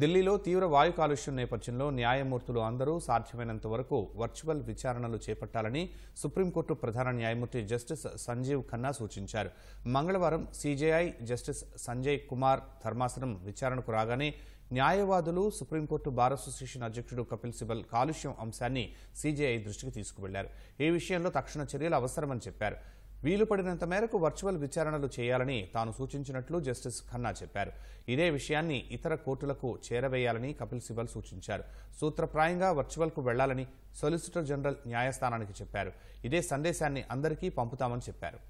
ఢిల్లీలో తీవ్ర వాయు కాలుష్యం నేపథ్యంలో న్యాయమూర్తులు అందరూ సాధ్యమైనంత వరకు వర్చువల్ విచారణలు చేపట్టాలని సుప్రీంకోర్టు ప్రధాన న్యాయమూర్తి జస్టిస్ సంజీవ్ ఖన్నా సూచించారు మంగళవారం సీజేఐ జస్టిస్ సంజయ్ కుమార్ ధర్మాసనం విచారణకు రాగానే న్యాయవాదులు సుప్రీంకోర్టు బార్ అసోసియేషన్ అధ్యక్షుడు కపిల్ సిబల్ కాలుష్యం అంశాన్ని సీజేఐ దృష్టికి తీసుకువెళ్లారు ఈ విషయంలో తక్షణ చర్యలు అవసరమని చెప్పారు వీలుపడినంత మేరకు వర్చువల్ విచారణలు చేయాలని తాను సూచించినట్లు జస్టిస్ ఖన్నా చెప్పారు ఇదే విషయాన్ని ఇతర కోర్టులకు చేరవేయాలని కపిల్ సిబల్ సూచించారు సూత్రప్రాయంగా వర్చువల్కు వెళ్లాలని సొలిసిటర్ జనరల్ న్యాయస్థానానికి చెప్పారు ఇదే సందేశాన్ని అందరికీ పంపుతామని చెప్పారు